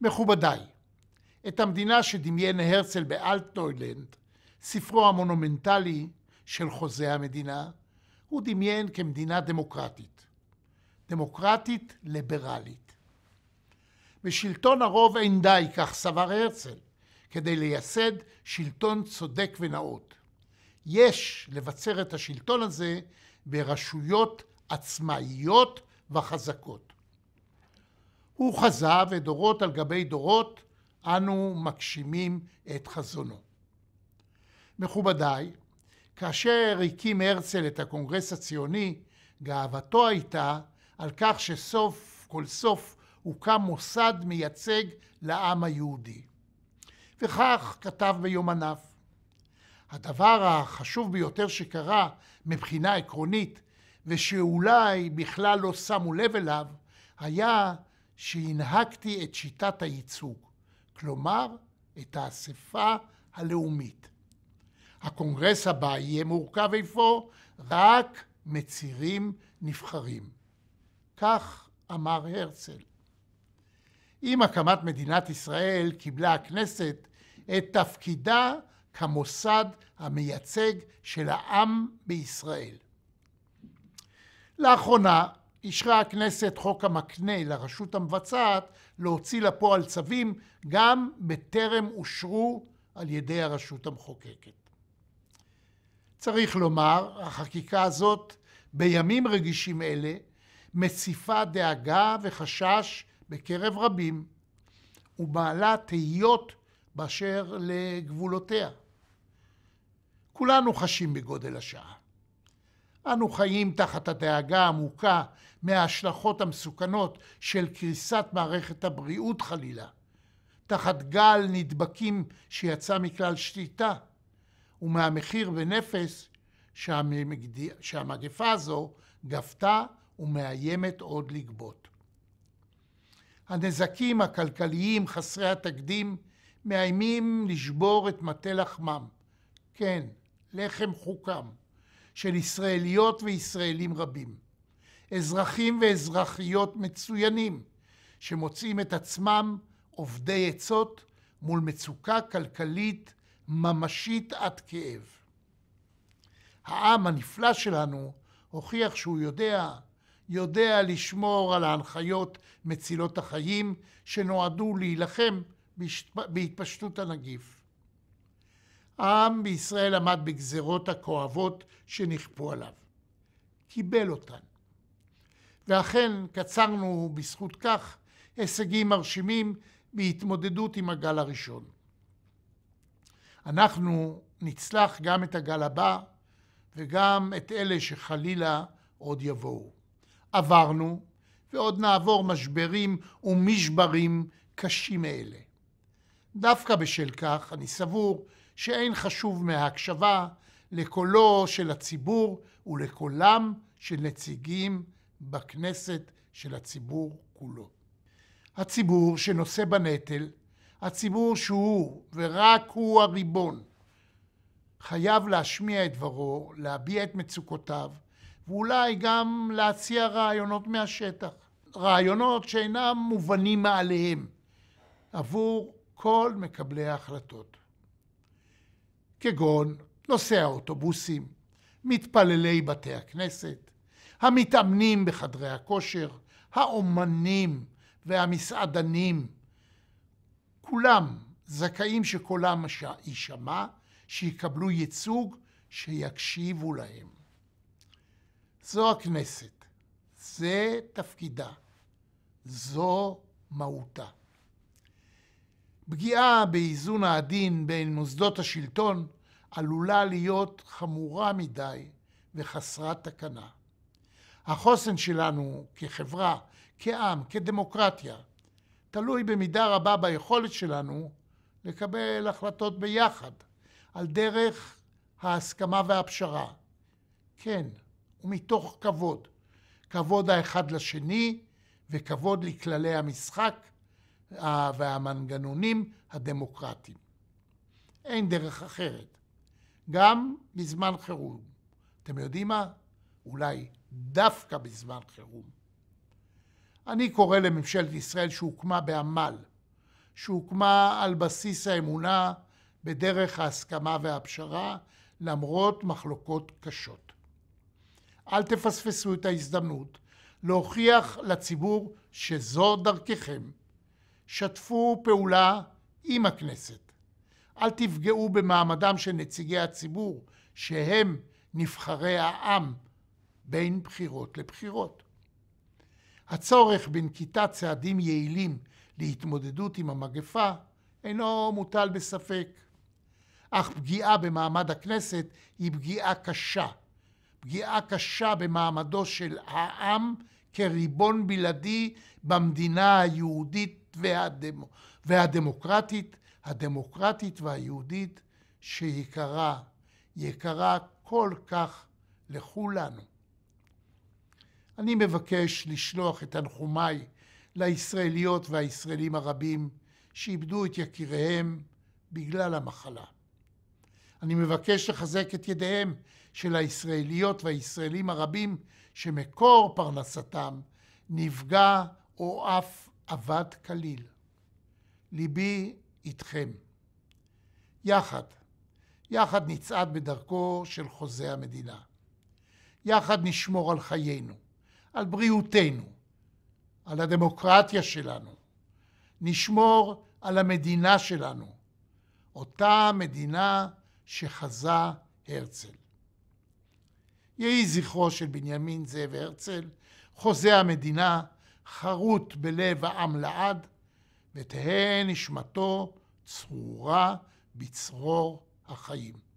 מכובדיי, את המדינה שדמיין הרצל באלטנוילנד, ספרו המונומנטלי של חוזה המדינה, הוא דמיין כמדינה דמוקרטית. דמוקרטית ליברלית. בשלטון הרוב אין די, כך סבר הרצל, כדי לייסד שלטון צודק ונאות. יש לבצר את השלטון הזה ברשויות עצמאיות וחזקות. הוא חזה, ודורות על גבי דורות אנו מגשימים את חזונו. מכובדיי, כאשר הקים הרצל את הקונגרס הציוני, גאוותו הייתה על כך שסוף כל סוף הוקם מוסד מייצג לעם היהודי. וכך כתב ביומניו: הדבר החשוב ביותר שקרה מבחינה עקרונית, ושאולי בכלל לא שמו לב אליו, היה שהנהגתי את שיטת הייצוג, כלומר, את האספה הלאומית. הקונגרס הבא יהיה מורכב איפה רק מצירים נבחרים. כך אמר הרצל. עם הקמת מדינת ישראל קיבלה הכנסת את תפקידה כמוסד המייצג של העם בישראל. לאחרונה אישרה הכנסת חוק המקנה לרשות המבצעת להוציא לפועל צווים גם בטרם אושרו על ידי הרשות המחוקקת. צריך לומר, החקיקה הזאת בימים רגישים אלה מציפה דאגה וחשש בקרב רבים ומעלה תהיות באשר לגבולותיה. כולנו חשים בגודל השעה. אנו חיים תחת הדאגה העמוקה מההשלכות המסוכנות של קריסת מערכת הבריאות חלילה, תחת גל נדבקים שיצא מכלל שליטה, ומהמחיר בנפש שהמגפה הזו גבתה ומאיימת עוד לגבות. הנזקים הכלכליים חסרי התקדים מאיימים לשבור את מטה לחמם. כן, לחם חוקם. של ישראליות וישראלים רבים. אזרחים ואזרחיות מצוינים שמוצאים את עצמם עובדי עצות מול מצוקה כלכלית ממשית עד כאב. העם הנפלא שלנו הוכיח שהוא יודע, יודע לשמור על ההנחיות מצילות החיים שנועדו להילחם בהתפשטות הנגיף. העם בישראל עמד בגזרות הכואבות שנכפו עליו. קיבל אותן. ואכן קצרנו בזכות כך הישגים מרשימים בהתמודדות עם הגל הראשון. אנחנו נצלח גם את הגל הבא וגם את אלה שחלילה עוד יבואו. עברנו ועוד נעבור משברים ומשברים קשים אלה. דווקא בשל כך אני סבור שאין חשוב מההקשבה לקולו של הציבור ולקולם של נציגים בכנסת של הציבור כולו. הציבור שנושא בנטל, הציבור שהוא ורק הוא הריבון, חייב להשמיע את דברו, להביע את מצוקותיו, ואולי גם להציע רעיונות מהשטח. רעיונות שאינם מובנים מעליהם עבור כל מקבלי ההחלטות. כגון נוסעי האוטובוסים, מתפללי בתי הכנסת, המתאמנים בחדרי הכושר, האומנים והמסעדנים. כולם זכאים שקולם יישמע, שיקבלו ייצוג, שיקשיבו להם. זו הכנסת, זה תפקידה, זו מהותה. פגיעה באיזון העדין בין מוסדות השלטון עלולה להיות חמורה מדי וחסרת תקנה. החוסן שלנו כחברה, כעם, כדמוקרטיה, תלוי במידה רבה ביכולת שלנו לקבל החלטות ביחד, על דרך ההסכמה והפשרה. כן, ומתוך כבוד. כבוד האחד לשני וכבוד לכללי המשחק והמנגנונים הדמוקרטיים. אין דרך אחרת. גם בזמן חירום. אתם יודעים מה? אולי דווקא בזמן חירום. אני קורא לממשלת ישראל שהוקמה בעמל, שהוקמה על בסיס האמונה בדרך ההסכמה והפשרה, למרות מחלוקות קשות. אל תפספסו את ההזדמנות להוכיח לציבור שזו דרככם, שתפו פעולה עם הכנסת. אל תפגעו במעמדם של נציגי הציבור, שהם נבחרי העם, בין בחירות לבחירות. הצורך בנקיטת צעדים יעילים להתמודדות עם המגפה אינו מוטל בספק, אך פגיעה במעמד הכנסת היא פגיעה קשה. פגיעה קשה במעמדו של העם כריבון בלעדי במדינה היהודית והדמ... והדמוקרטית, הדמוקרטית והיהודית, שיקרה, יקרה כל כך לכולנו. אני מבקש לשלוח את תנחומיי לישראליות והישראלים הרבים שאיבדו את יקיריהם בגלל המחלה. אני מבקש לחזק את ידיהם של הישראליות והישראלים הרבים שמקור פרנסתם נפגע או אף אבד כליל. ליבי איתכם. יחד, יחד נצעד בדרכו של חוזה המדינה. יחד נשמור על חיינו, על בריאותנו, על הדמוקרטיה שלנו. נשמור על המדינה שלנו, אותה מדינה שחזה הרצל. יהי זכרו של בנימין זאב הרצל, חוזה המדינה, חרוט בלב העם לעד, ותהא נשמתו צרורה בצרור החיים.